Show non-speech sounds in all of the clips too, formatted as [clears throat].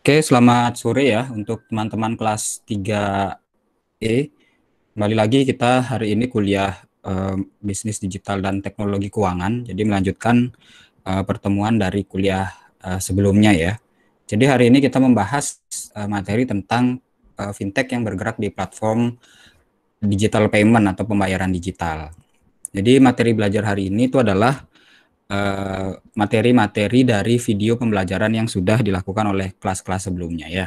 Oke, selamat sore ya untuk teman-teman kelas 3E. Kembali lagi kita hari ini kuliah eh, bisnis digital dan teknologi keuangan. Jadi melanjutkan eh, pertemuan dari kuliah eh, sebelumnya ya. Jadi hari ini kita membahas eh, materi tentang eh, fintech yang bergerak di platform digital payment atau pembayaran digital. Jadi materi belajar hari ini itu adalah Eh, materi-materi uh, dari video pembelajaran yang sudah dilakukan oleh kelas-kelas sebelumnya ya.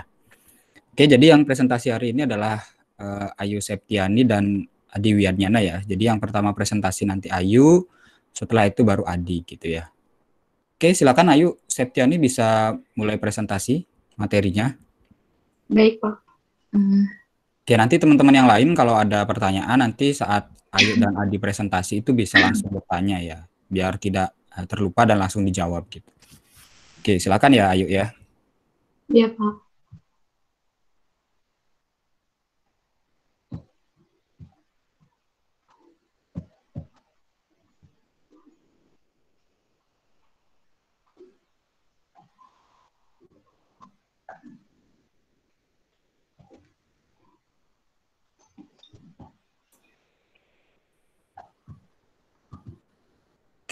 Oke, jadi yang presentasi hari ini adalah uh, Ayu Septiani dan Adi Wiyadnyana ya. Jadi yang pertama presentasi nanti Ayu, setelah itu baru Adi gitu ya. Oke, silakan Ayu Septiani bisa mulai presentasi materinya. Baik, Pak. Hmm. Oke, nanti teman-teman yang lain kalau ada pertanyaan nanti saat Ayu dan Adi presentasi itu bisa langsung bertanya ya, biar tidak terlupa dan langsung dijawab gitu. Oke, silakan ya Ayu ya. Iya Pak.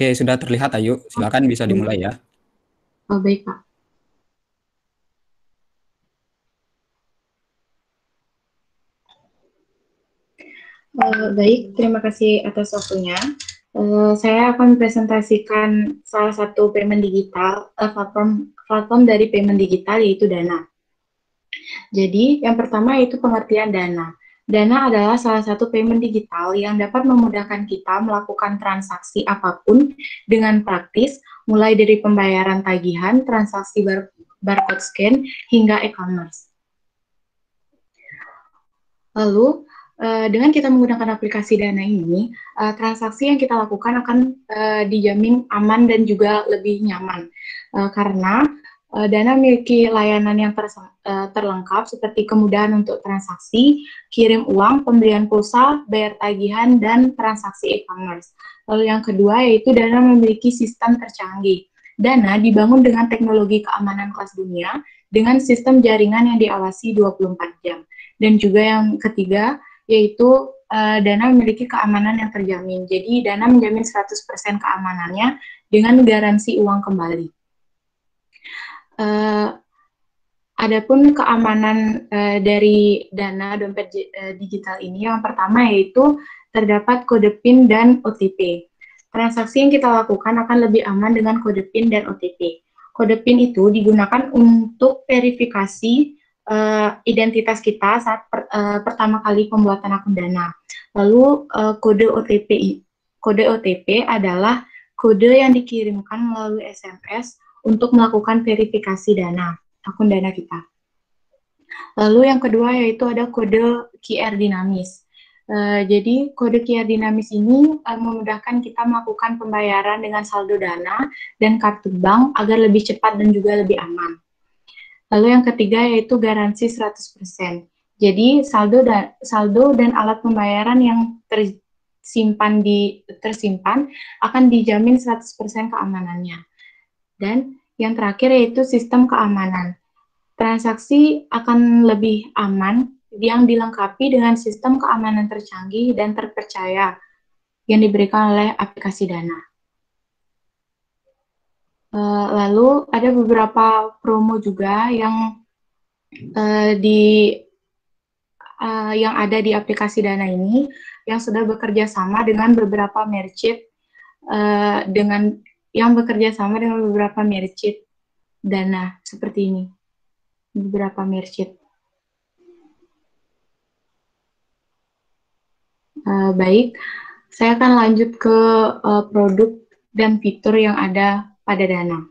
Oke, sudah terlihat Ayu. Silakan bisa dimulai ya. Oh, baik, Pak. Uh, baik, terima kasih atas waktunya. Uh, saya akan presentasikan salah satu payment digital, uh, platform, platform dari payment digital yaitu Dana. Jadi, yang pertama yaitu pengertian Dana. Dana adalah salah satu payment digital yang dapat memudahkan kita melakukan transaksi apapun dengan praktis, mulai dari pembayaran tagihan, transaksi bar barcode scan, hingga e-commerce. Lalu, eh, dengan kita menggunakan aplikasi Dana ini, eh, transaksi yang kita lakukan akan eh, dijamin aman dan juga lebih nyaman. Karena Eh, dana memiliki layanan yang ter, eh, terlengkap seperti kemudahan untuk transaksi, kirim uang, pembelian pulsa, bayar tagihan, dan transaksi e-commerce. Lalu yang kedua yaitu Dana memiliki sistem tercanggih. Dana dibangun dengan teknologi keamanan kelas dunia dengan sistem jaringan yang diawasi 24 jam. Dan juga yang ketiga yaitu uh, Dana memiliki keamanan yang terjamin. Jadi Dana menjamin 100% keamanannya dengan garansi uang kembali. Uh, Adapun keamanan uh, dari dana dompet uh, digital ini, yang pertama yaitu terdapat kode PIN dan OTP. Transaksi yang kita lakukan akan lebih aman dengan kode PIN dan OTP. Kode PIN itu digunakan untuk verifikasi uh, identitas kita saat per, uh, pertama kali pembuatan akun dana. Lalu uh, kode OTP kode OTP adalah kode yang dikirimkan melalui SMS untuk melakukan verifikasi dana, akun dana kita. Lalu yang kedua yaitu ada kode QR dinamis. Uh, jadi kode QR dinamis ini uh, memudahkan kita melakukan pembayaran dengan saldo dana dan kartu bank agar lebih cepat dan juga lebih aman. Lalu yang ketiga yaitu garansi 100%. Jadi saldo dan saldo dan alat pembayaran yang tersimpan di tersimpan akan dijamin 100% keamanannya. Dan yang terakhir yaitu sistem keamanan. Transaksi akan lebih aman yang dilengkapi dengan sistem keamanan tercanggih dan terpercaya yang diberikan oleh aplikasi Dana. Eh, lalu ada beberapa promo juga yang eh, di eh, yang ada di aplikasi Dana ini yang sudah bekerja sama dengan beberapa merchant dengan yang bekerja sama dengan beberapa merchant dana seperti ini. Beberapa merchant. Uh, eh, baik, saya akan lanjut ke uh, produk dan fitur yang ada pada Dana.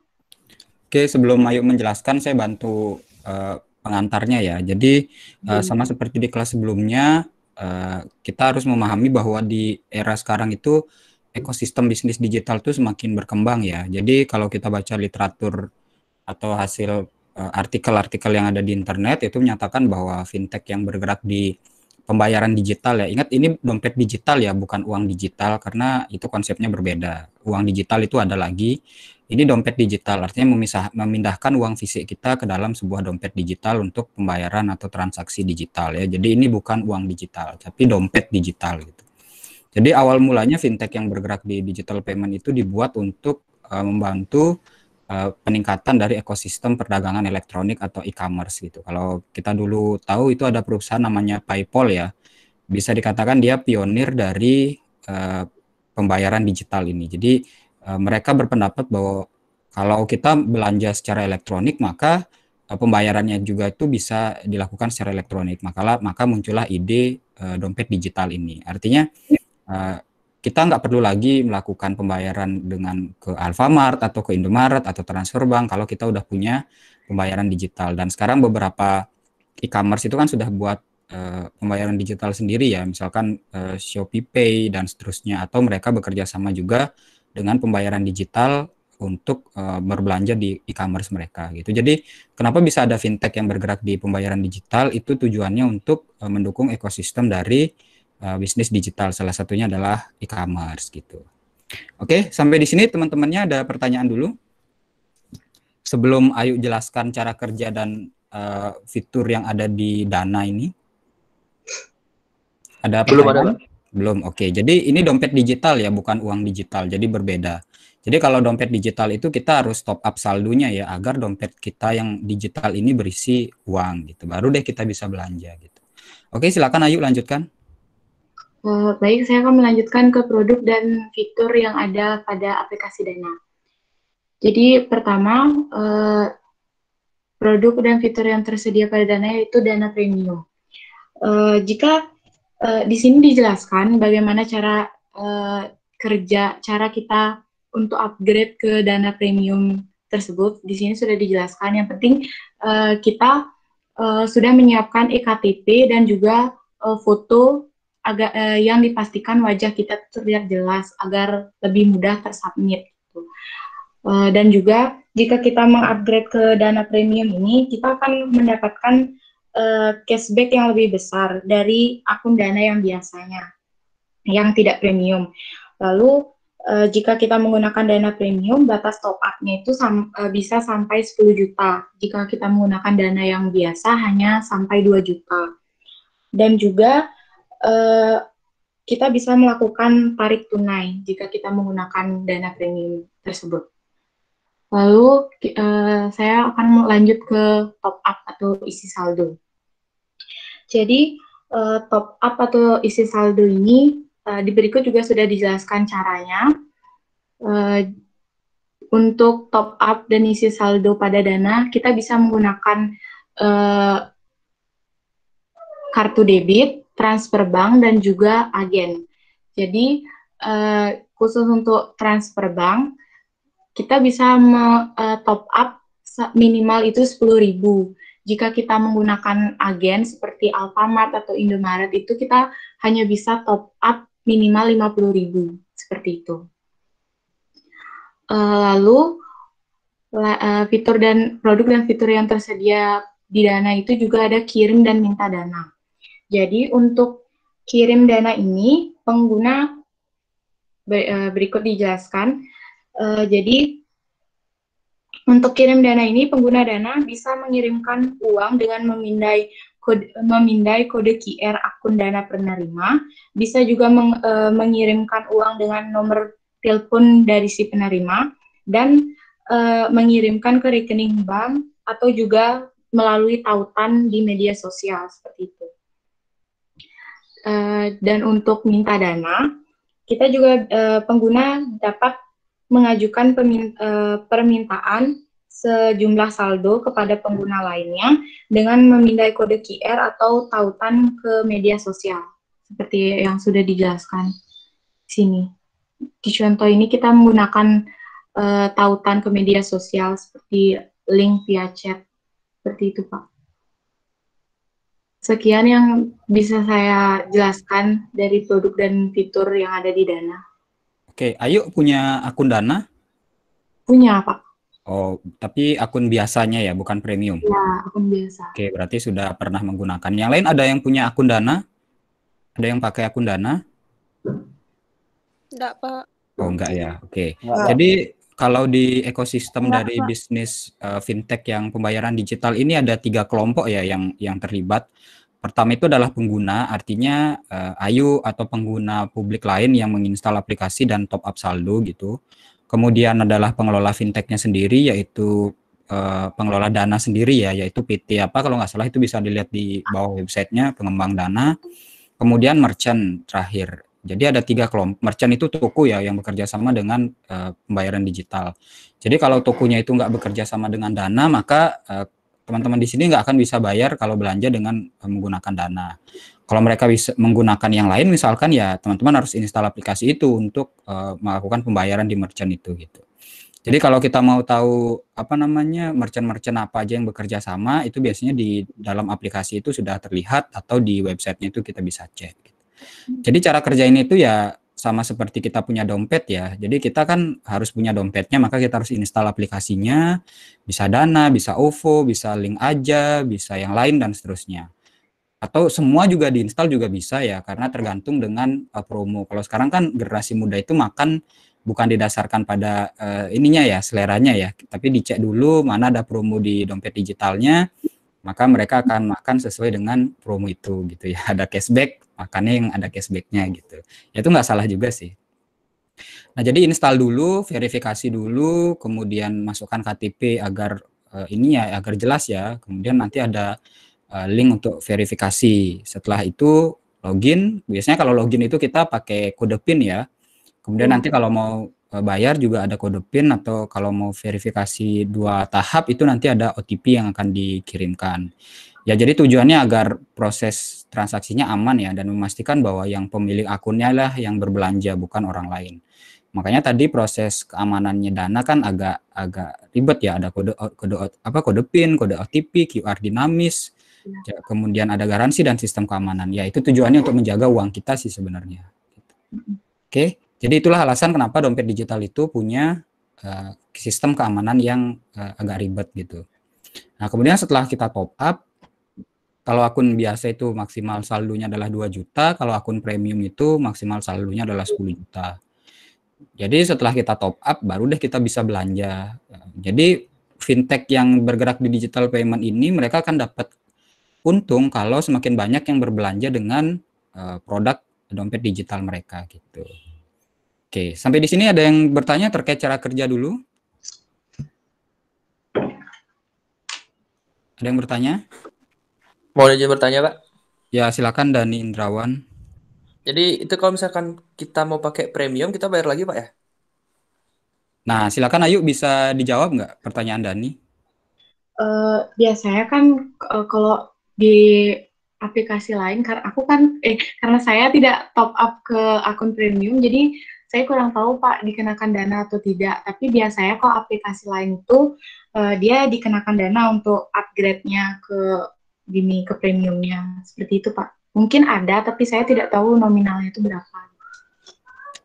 Oke, sebelum Ayu menjelaskan, saya bantu uh, pengantarnya ya. Jadi uh, hmm. sama seperti di kelas sebelumnya, uh, kita harus memahami bahwa di era sekarang itu ekosistem bisnis digital itu semakin berkembang ya. Jadi kalau kita baca literatur atau hasil eh, artikel-artikel uh, yang ada di internet itu menyatakan bahwa fintech yang bergerak di pembayaran digital ya. Ingat ini dompet digital ya, bukan uang digital karena itu konsepnya berbeda. Uang digital itu ada lagi. Ini dompet digital artinya memisah, memindahkan uang fisik kita ke dalam sebuah dompet digital untuk pembayaran atau transaksi digital ya. Jadi ini bukan uang digital tapi dompet digital gitu. Jadi awal mulanya fintech yang bergerak di digital payment itu dibuat untuk uh, membantu uh, peningkatan dari ekosistem perdagangan elektronik atau e-commerce gitu. Kalau kita dulu tahu itu ada perusahaan namanya PayPal ya. Bisa dikatakan dia pionir dari uh, pembayaran digital ini. Jadi uh, mereka berpendapat bahwa kalau kita belanja secara elektronik maka pembayarannya juga itu bisa dilakukan secara elektronik. Makalah maka muncullah ide uh, dompet digital ini. Artinya Eh, kita nggak perlu lagi melakukan pembayaran dengan ke Alfamart atau ke Indomaret atau transfer bank kalau kita udah punya pembayaran digital dan sekarang beberapa e-commerce itu kan sudah buat uh, pembayaran digital sendiri ya misalkan uh, Shopee Pay dan seterusnya atau mereka bekerja sama juga dengan pembayaran digital untuk uh, berbelanja di e-commerce mereka gitu. Jadi kenapa bisa ada fintech yang bergerak di pembayaran digital itu tujuannya untuk uh, mendukung ekosistem dari uh, bisnis digital. Salah satunya adalah e-commerce gitu. Oke, sampai di sini teman-temannya ada pertanyaan dulu. Sebelum Ayu jelaskan cara kerja dan uh, fitur yang ada di Dana ini. Ada Belum ada. Belum. Oke. Jadi ini dompet digital ya, bukan uang digital. Jadi berbeda. Jadi kalau dompet digital itu kita harus top up saldonya ya agar dompet kita yang digital ini berisi uang gitu. Baru deh kita bisa belanja gitu. Oke, silakan Ayu lanjutkan. Eh, baik, saya akan melanjutkan ke produk dan fitur yang ada pada aplikasi Dana. Jadi pertama, eh, produk dan fitur yang tersedia pada Dana yaitu Dana Premium. Eh, jika di sini dijelaskan bagaimana cara kerja, cara kita untuk upgrade ke Dana Premium tersebut, di sini sudah dijelaskan. Yang penting kita sudah menyiapkan ektp dan juga foto agak eh, yang dipastikan wajah kita terlihat jelas agar lebih mudah tersubmit gitu. eh, dan juga jika kita mengupgrade ke dana premium ini kita akan mendapatkan eh, cashback yang lebih besar dari akun dana yang biasanya yang tidak premium lalu eh, jika kita menggunakan dana premium batas top up-nya itu sam eh, bisa sampai 10 juta jika kita menggunakan dana yang biasa hanya sampai 2 juta dan juga Eh, kita bisa melakukan tarik tunai jika kita menggunakan dana premium tersebut. Lalu eh, saya akan lanjut ke top up atau isi saldo. Jadi eh, top up atau isi saldo ini di berikut juga sudah dijelaskan caranya. untuk top up dan isi saldo pada dana, kita bisa menggunakan kartu debit transfer bank dan juga agen. Jadi uh, khusus untuk transfer bank kita bisa me, uh, top up minimal itu 10.000. Jika kita menggunakan agen seperti Alfamart atau Indomaret itu kita hanya bisa top up minimal 50.000 seperti itu. Eh, lalu fitur dan produk dan fitur yang tersedia di Dana itu juga ada kirim dan minta dana. Jadi untuk kirim dana ini pengguna e, berikut dijelaskan. E, jadi untuk kirim dana ini pengguna dana bisa mengirimkan uang dengan memindai kode, memindai kode QR akun dana penerima, bisa juga meng, e, mengirimkan uang dengan nomor telepon dari si penerima dan mengirimkan ke rekening bank atau juga melalui tautan di media sosial seperti itu. Eh, dan untuk minta dana, kita juga uh, pengguna dapat mengajukan pemin, uh, permintaan sejumlah saldo kepada pengguna lainnya dengan memindai kode QR atau tautan ke media sosial seperti yang sudah dijelaskan sini. Di contoh ini kita menggunakan uh, tautan ke media sosial seperti link via chat seperti itu Pak. Sekian yang bisa saya jelaskan dari produk dan fitur yang ada di Dana. Oke, Ayu punya akun Dana? Punya, Pak. Oh, tapi akun biasanya ya, bukan premium? Ya, akun biasa. Oke, berarti sudah pernah menggunakan. Yang lain ada yang punya akun Dana? Ada yang pakai akun Dana? Enggak, Pak. Oh, enggak ya. Oke. Okay. Jadi kalau di ekosistem Enggak, iya, dari bisnis uh, fintech yang pembayaran digital ini ada tiga kelompok ya yang yang terlibat. Pertama itu adalah pengguna, artinya uh, Ayu atau pengguna publik lain yang menginstal aplikasi dan top up saldo gitu. Kemudian adalah pengelola fintechnya sendiri, yaitu uh, pengelola dana sendiri ya, yaitu PT apa kalau nggak salah itu bisa dilihat di bawah ah. websitenya pengembang dana. Kemudian merchant terakhir jadi ada tiga kelompok. Merchant itu toko ya yang bekerja sama dengan uh, pembayaran digital. Jadi kalau tokonya itu nggak bekerja sama dengan Dana, maka eh, teman-teman uh, di sini nggak akan bisa bayar kalau belanja dengan uh, menggunakan Dana. Kalau mereka bisa menggunakan yang lain, misalkan ya teman-teman harus install aplikasi itu untuk uh, melakukan pembayaran di merchant itu gitu. Jadi kalau kita mau tahu apa namanya merchant-merchant apa aja yang bekerja sama, itu biasanya di dalam aplikasi itu sudah terlihat atau di websitenya itu kita bisa cek. Hmm. Jadi cara kerjain itu ya sama seperti kita punya dompet ya. Jadi kita kan harus punya dompetnya, maka kita harus install aplikasinya, bisa Dana, bisa OVO, bisa Link aja, bisa yang lain dan seterusnya. Atau semua juga diinstal juga bisa ya, karena tergantung dengan uh, promo. Kalau sekarang kan generasi muda itu makan bukan didasarkan pada uh, ininya ya, seleranya ya, tapi dicek dulu mana ada promo di dompet digitalnya, maka mereka akan makan sesuai dengan promo itu gitu ya. [laughs] Ada cashback makannya yang ada cashbacknya gitu ya itu nggak salah juga sih nah jadi install dulu verifikasi dulu kemudian masukkan KTP agar uh, ini ya agar jelas ya kemudian nanti ada uh, link untuk verifikasi setelah itu login biasanya kalau login itu kita pakai kode pin ya kemudian hmm. nanti kalau mau eh, bayar juga ada kode PIN atau kalau mau verifikasi dua tahap itu nanti ada OTP yang akan dikirimkan. Ya, jadi tujuannya agar proses transaksinya aman ya dan memastikan bahwa yang pemilik akunnya lah yang berbelanja bukan orang lain. Makanya tadi proses keamanannya dana kan agak agak ribet ya, ada kode kode apa kode PIN, kode OTP, QR dinamis, iya. ya. kemudian ada garansi dan sistem keamanan. Ya, itu tujuannya untuk menjaga uang kita sih sebenarnya. Oke, jadi itulah alasan kenapa dompet digital itu punya uh, sistem keamanan yang uh, agak ribet gitu. Nah, kemudian setelah kita top up kalau akun biasa itu maksimal saldonya adalah 2 juta, kalau akun premium itu maksimal saldonya adalah 10 juta. Jadi setelah kita top up baru deh kita bisa belanja. Jadi fintech yang bergerak di digital payment ini mereka akan dapat untung kalau semakin banyak yang berbelanja dengan eh, produk dompet digital mereka gitu. Oke, sampai di sini ada yang bertanya terkait cara kerja dulu? Ada yang bertanya? Mau aja bertanya, Pak? Ya, silakan Dani Indrawan. Jadi itu kalau misalkan kita mau pakai premium, kita bayar lagi, Pak ya? Nah, silakan Ayu bisa dijawab nggak pertanyaan Dani? Uh, biasanya kan uh, kalau di aplikasi lain, karena aku kan, eh, karena saya tidak top up ke akun premium, jadi saya kurang tahu Pak dikenakan dana atau tidak. Tapi biasanya kalau aplikasi lain itu uh, eh, dia dikenakan dana untuk upgrade-nya ke gini ke premiumnya seperti itu pak mungkin ada tapi saya tidak tahu nominalnya itu berapa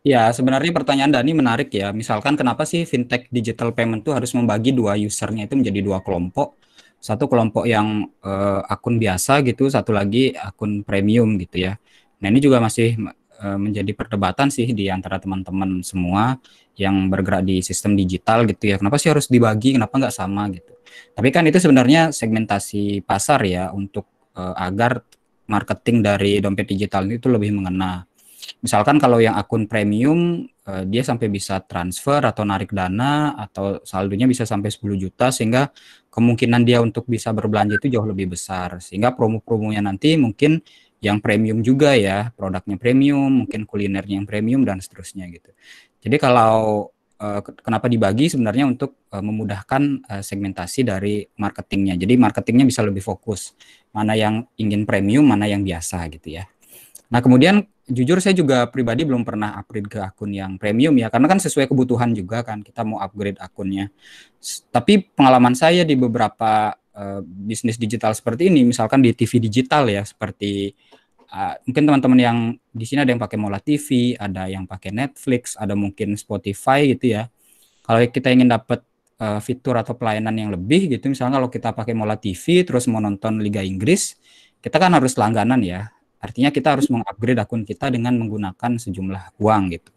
Ya, sebenarnya pertanyaan Dani menarik ya. Misalkan kenapa sih fintech digital payment itu harus membagi dua usernya itu menjadi dua kelompok. Satu kelompok yang uh, akun biasa gitu, satu lagi akun premium gitu ya. Nah ini juga masih Eh, menjadi perdebatan sih di antara teman-teman semua yang bergerak di sistem digital gitu ya. Kenapa sih harus dibagi? Kenapa nggak sama gitu? Tapi kan itu sebenarnya segmentasi pasar ya untuk uh, agar marketing dari dompet digital itu lebih mengena. Misalkan kalau yang akun premium uh, dia sampai bisa transfer atau narik dana atau saldonya bisa sampai 10 juta sehingga kemungkinan dia untuk bisa berbelanja itu jauh lebih besar. Sehingga promo-promonya nanti mungkin yang premium juga ya, produknya premium, mungkin kulinernya yang premium dan seterusnya gitu. Jadi kalau eh, kenapa dibagi sebenarnya untuk eh, memudahkan eh, segmentasi dari marketingnya. Jadi marketingnya bisa lebih fokus mana yang ingin premium, mana yang biasa gitu ya. Nah kemudian jujur saya juga pribadi belum pernah upgrade ke akun yang premium ya karena kan sesuai kebutuhan juga kan kita mau upgrade akunnya. Tapi pengalaman saya di beberapa Eh, bisnis digital seperti ini, misalkan di TV digital ya, seperti uh, mungkin teman-teman yang di sini ada yang pakai Mola TV, ada yang pakai Netflix, ada mungkin Spotify gitu ya. Kalau kita ingin dapat uh, eh, fitur atau pelayanan yang lebih gitu, misalnya kalau kita pakai Mola TV terus mau nonton Liga Inggris, kita kan harus langganan ya. Artinya kita harus mengupgrade akun kita dengan menggunakan sejumlah uang gitu.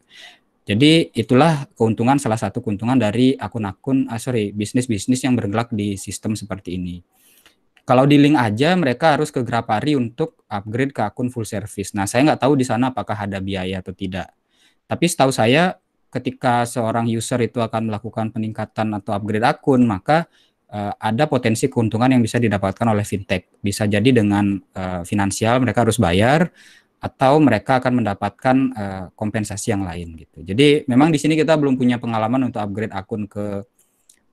Jadi itulah keuntungan salah satu keuntungan dari akun-akun ah, sorry bisnis-bisnis yang bergelak di sistem seperti ini. Kalau di link aja mereka harus ke Grapari untuk upgrade ke akun full service. Nah saya nggak tahu di sana apakah ada biaya atau tidak. Tapi setahu saya ketika seorang user itu akan melakukan peningkatan atau upgrade akun maka uh, ada potensi keuntungan yang bisa didapatkan oleh fintech. Bisa jadi dengan uh, finansial mereka harus bayar, atau mereka akan mendapatkan uh, kompensasi yang lain gitu. Jadi memang di sini kita belum punya pengalaman untuk upgrade akun ke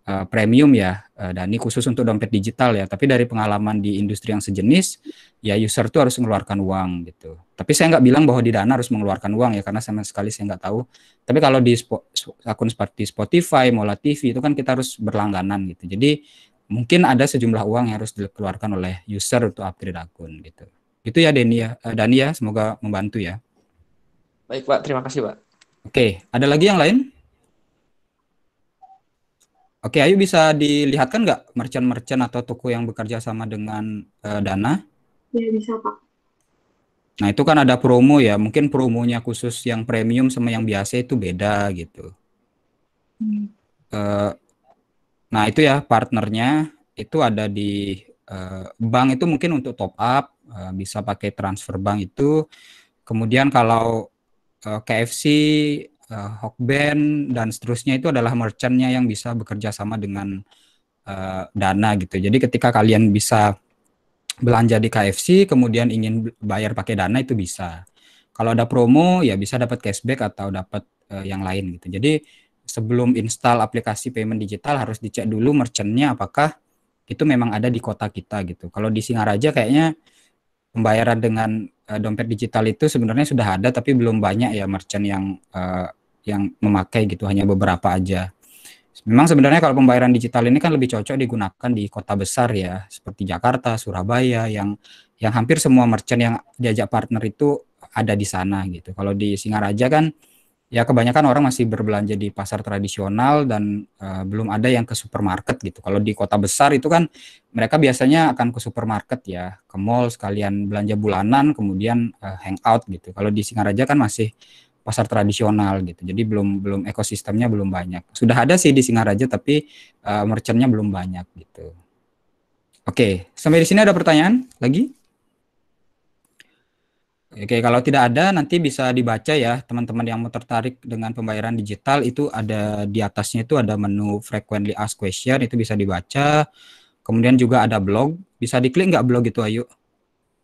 uh, premium ya, uh, eh, dan ini khusus untuk dompet digital ya. Tapi dari pengalaman di industri yang sejenis, ya user tuh harus mengeluarkan uang gitu. Tapi saya nggak bilang bahwa di Dana harus mengeluarkan uang ya, karena sama sekali saya nggak tahu. Tapi kalau di spo, akun seperti Spotify, Mola TV itu kan kita harus berlangganan gitu. Jadi mungkin ada sejumlah uang yang harus dikeluarkan oleh user untuk upgrade akun gitu. Itu ya Deni ya, eh, Dani ya, semoga membantu ya. Baik Pak, terima kasih Pak. Oke, ada lagi yang lain? Oke, Ayu bisa dilihatkan nggak merchant-merchant atau toko yang bekerja sama dengan uh, Dana? Ya, bisa Pak. Nah, itu kan ada promo ya. Mungkin promonya khusus yang premium sama yang biasa itu beda gitu. Hmm. Uh, nah, itu ya partnernya itu ada di Eh, bank itu mungkin untuk top up eh, bisa pakai transfer bank itu. Kemudian kalau eh, KFC, Hokben dan seterusnya itu adalah merchantnya yang bisa bekerja sama dengan Dana gitu. Jadi ketika kalian bisa belanja di KFC kemudian ingin bayar pakai Dana itu bisa. Kalau ada promo ya bisa dapat cashback atau dapat yang lain gitu. Jadi sebelum install aplikasi payment digital harus dicek dulu merchantnya apakah itu memang ada di kota kita gitu. Kalau di Singaraja kayaknya pembayaran dengan uh, dompet digital itu sebenarnya sudah ada tapi belum banyak ya merchant yang uh, yang memakai gitu, hanya beberapa aja. Memang sebenarnya kalau pembayaran digital ini kan lebih cocok digunakan di kota besar ya, seperti Jakarta, Surabaya yang yang hampir semua merchant yang diajak partner itu ada di sana gitu. Kalau di Singaraja kan ya kebanyakan orang masih berbelanja di pasar tradisional dan uh, belum ada yang ke supermarket gitu. Kalau di kota besar itu kan mereka biasanya akan ke supermarket ya, ke mall sekalian belanja bulanan, kemudian uh, hangout gitu. Kalau di Singaraja kan masih pasar tradisional gitu. Jadi belum belum ekosistemnya belum banyak. Sudah ada sih di Singaraja tapi uh, merchantnya belum banyak gitu. Oke, sampai di sini ada pertanyaan lagi? Oke, kalau tidak ada nanti bisa dibaca ya teman-teman yang mau tertarik dengan pembayaran digital itu ada di atasnya itu ada menu frequently asked question itu bisa dibaca. Kemudian juga ada blog, bisa diklik nggak blog itu Ayu?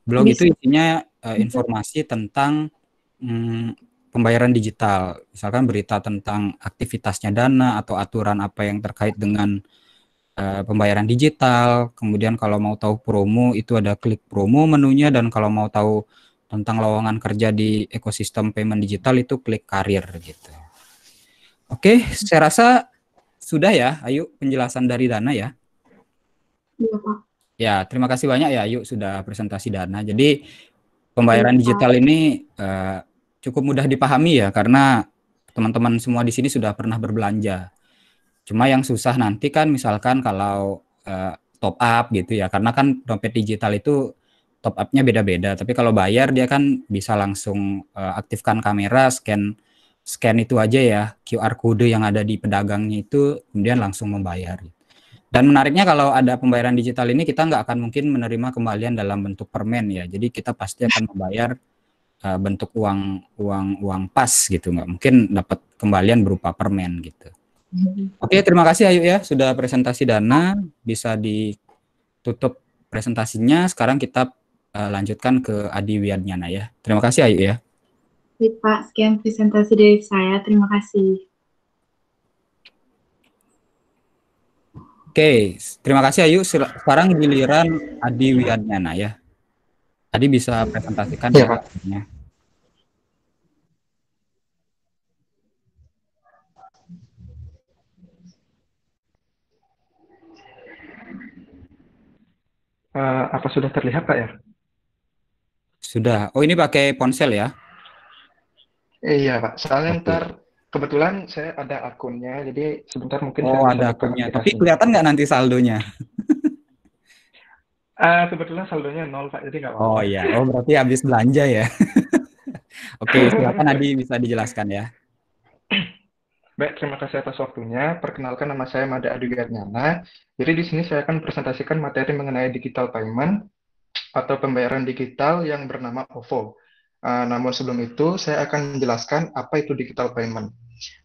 Blog bisa. itu isinya uh, informasi tentang mm, pembayaran digital, misalkan berita tentang aktivitasnya dana atau aturan apa yang terkait dengan Uh, pembayaran digital. Kemudian kalau mau tahu promo itu ada klik promo menunya dan kalau mau tahu tentang lowongan kerja di ekosistem payment digital itu klik karir gitu. Oke, saya rasa sudah ya, Ayu penjelasan dari Dana ya. Iya Ya, terima kasih banyak ya Ayu sudah presentasi Dana. Jadi pembayaran iya, digital ini uh, cukup mudah dipahami ya karena teman-teman semua di sini sudah pernah berbelanja. Cuma yang susah nanti kan misalkan kalau uh, top up gitu ya, karena kan dompet digital itu top up-nya beda-beda. Tapi kalau bayar dia kan bisa langsung uh, aktifkan kamera, scan scan itu aja ya QR kode yang ada di pedagangnya itu kemudian langsung membayar. Dan menariknya kalau ada pembayaran digital ini kita nggak akan mungkin menerima kembalian dalam bentuk permen ya. Jadi kita pasti akan membayar uh, bentuk uang uang uang pas gitu nggak mungkin dapat kembalian berupa permen gitu. Oke okay, terima kasih Ayu ya sudah presentasi dana bisa ditutup presentasinya. Sekarang kita uh, lanjutkan ke Adi Wiyadnyana ya. Terima kasih Ayu ya. Baik Pak, sekian presentasi dari saya. Terima kasih. Oke, terima kasih Ayu. Sekarang giliran Adi Wiyadnyana ya. Adi bisa presentasikan ya, Ya. uh, apa sudah terlihat Pak ya? Sudah. Oh, ini pakai ponsel ya? Iya, Pak. Soalnya ntar kebetulan saya ada akunnya, jadi sebentar mungkin oh, ada akunnya. Tapi kelihatan nggak nanti saldonya? uh, [laughs] kebetulan saldonya nol, Pak. Jadi nggak apa-apa. Oh iya. Oh, berarti habis belanja ya. [laughs] Oke, okay, silakan Adi bisa dijelaskan ya. [clears throat] Baik, terima kasih atas waktunya. Perkenalkan nama saya Mada Adi Garnyana. Jadi di sini saya akan presentasikan materi mengenai digital payment, atau pembayaran digital yang bernama OVO. Uh, namun sebelum itu, saya akan menjelaskan apa itu digital payment.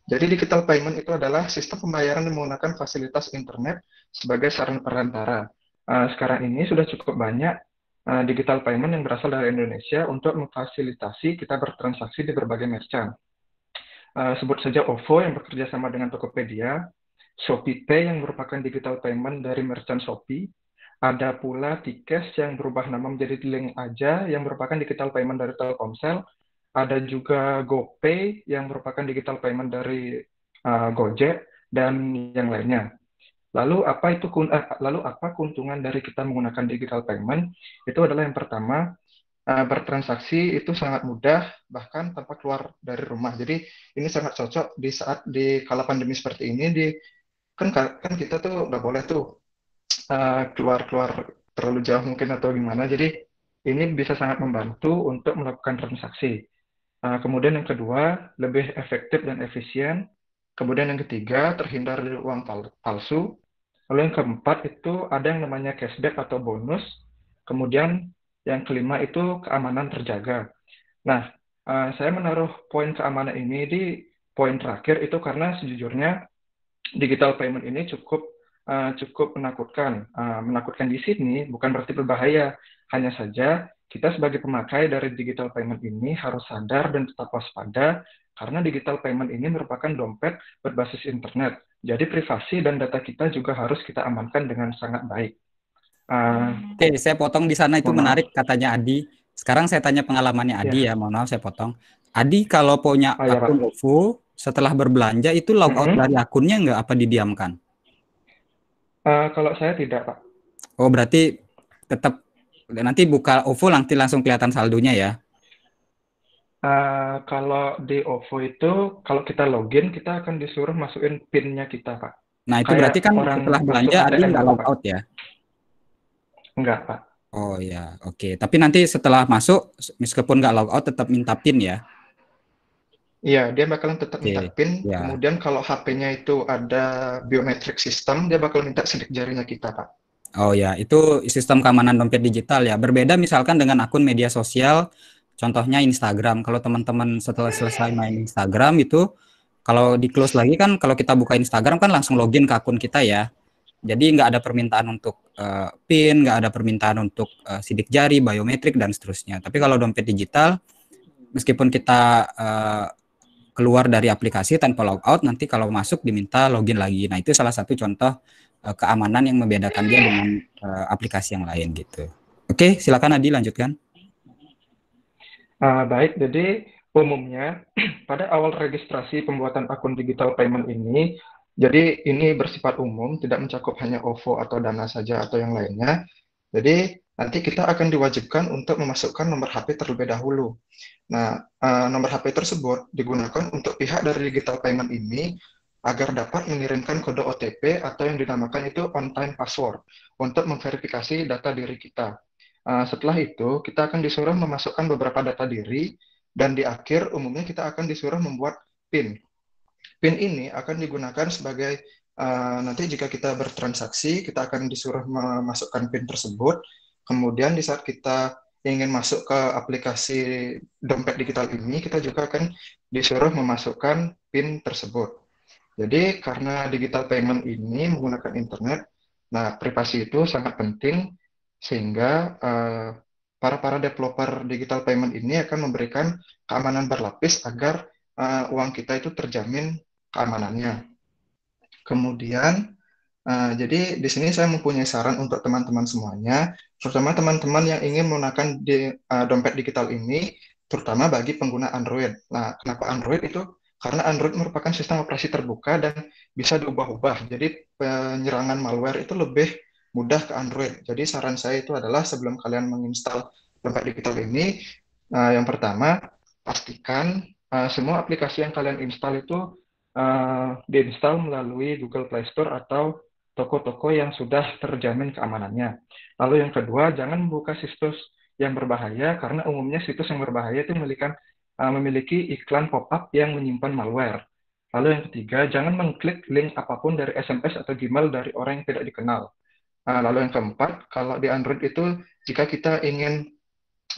Jadi digital payment itu adalah sistem pembayaran yang menggunakan fasilitas internet sebagai sarana perantara. Uh, sekarang ini sudah cukup banyak uh, digital payment yang berasal dari Indonesia untuk memfasilitasi kita bertransaksi di berbagai merchant. Uh, sebut saja OVO yang bekerja sama dengan Tokopedia, ShopeePay yang merupakan digital payment dari merchant Shopee, ada pula tiket yang berubah nama menjadi Link aja yang merupakan digital payment dari Telkomsel. Ada juga GoPay yang merupakan digital payment dari uh, Gojek dan yang lainnya. Lalu apa itu uh, lalu apa keuntungan dari kita menggunakan digital payment? Itu adalah yang pertama eh, bertransaksi itu sangat mudah bahkan tanpa keluar dari rumah. Jadi ini sangat cocok di saat di kala pandemi seperti ini di kan kan kita tuh nggak boleh tuh Eh, keluar-keluar terlalu jauh mungkin atau gimana. Jadi ini bisa sangat membantu untuk melakukan transaksi. Uh, kemudian yang kedua, lebih efektif dan efisien. Kemudian yang ketiga, terhindar dari uang palsu. Lalu yang keempat itu ada yang namanya cashback atau bonus. Kemudian yang kelima itu keamanan terjaga. Nah, uh, saya menaruh poin keamanan ini di poin terakhir itu karena sejujurnya digital payment ini cukup uh, cukup menakutkan. Uh, menakutkan di sini bukan berarti berbahaya, hanya saja kita sebagai pemakai dari digital payment ini harus sadar dan tetap waspada karena digital payment ini merupakan dompet berbasis internet. Jadi privasi dan data kita juga harus kita amankan dengan sangat baik. Uh, Oke, okay, saya potong di sana itu menarik katanya Adi. Sekarang saya tanya pengalamannya iya. Adi yeah. ya, mohon maaf saya potong. Adi kalau punya oh, iya, akun ya, OVO setelah berbelanja itu logout mm -hmm. dari akunnya nggak apa didiamkan? Eh, kalau saya tidak, Pak. Oh, berarti tetap nanti buka OVO nanti langsung kelihatan saldonya ya? Uh, kalau di OVO itu, kalau kita login, kita akan disuruh masukin PIN-nya kita, Pak. Nah, itu Kayak berarti kan orang setelah belanja ada yang log out ya? Enggak, Pak. Oh ya, oke. Okay. Tapi nanti setelah masuk, meskipun nggak log out, tetap minta PIN ya? Iya, dia bakalan tetap minta PIN. Yeah. Kemudian kalau HP-nya itu ada biometrik sistem, dia bakal minta iya. sidik jarinya kita, Pak. Oh ya, itu sistem keamanan dompet digital ya. Berbeda misalkan dengan akun media sosial, contohnya Instagram. Kalau teman-teman setelah selesai main Instagram itu, kalau di close lagi kan, kalau kita buka Instagram kan langsung login ke akun kita ya. Jadi nggak ada permintaan untuk uh, PIN, nggak ada permintaan untuk uh, sidik jari, biometrik dan seterusnya. Tapi kalau dompet digital, meskipun kita uh, keluar dari aplikasi tanpa logout nanti kalau masuk diminta login lagi. Nah, itu salah satu contoh uh, keamanan yang membedakan dia dengan uh, aplikasi yang lain gitu. Oke, silakan Adi lanjutkan. Uh, baik, jadi umumnya [clears throat] pada awal registrasi pembuatan akun digital payment ini, jadi ini bersifat umum, tidak mencakup hanya OVO atau Dana saja atau yang lainnya. Jadi nanti kita akan diwajibkan untuk memasukkan nomor HP terlebih dahulu. Nah, eh, nomor HP tersebut digunakan untuk pihak dari digital payment ini agar dapat mengirimkan kode OTP atau yang dinamakan itu on-time password untuk memverifikasi data diri kita. Eh, setelah itu, kita akan disuruh memasukkan beberapa data diri dan di akhir umumnya kita akan disuruh membuat PIN. PIN ini akan digunakan sebagai uh, nanti jika kita bertransaksi, kita akan disuruh memasukkan PIN tersebut Kemudian di saat kita ingin masuk ke aplikasi dompet digital ini, kita juga akan disuruh memasukkan PIN tersebut. Jadi karena digital payment ini menggunakan internet, nah privasi itu sangat penting sehingga para eh, para para developer digital payment ini akan memberikan keamanan berlapis agar uh, uang kita itu terjamin keamanannya. Kemudian Eh, jadi di sini saya mempunyai saran untuk teman-teman semuanya, terutama teman-teman yang ingin menggunakan di, uh, dompet digital ini, terutama bagi pengguna Android. Nah, kenapa Android itu? Karena Android merupakan sistem operasi terbuka dan bisa diubah-ubah. Jadi penyerangan malware itu lebih mudah ke Android. Jadi saran saya itu adalah sebelum kalian menginstal dompet digital ini, uh, yang pertama pastikan uh, semua aplikasi yang kalian install itu uh, diinstal melalui Google Play Store atau toko-toko yang sudah terjamin keamanannya. Lalu yang kedua, jangan membuka situs yang berbahaya karena umumnya situs yang berbahaya itu memiliki, uh, memiliki iklan pop-up yang menyimpan malware. Lalu yang ketiga, jangan mengklik link apapun dari SMS atau Gmail dari orang yang tidak dikenal. Uh, lalu yang keempat, kalau di Android itu jika kita ingin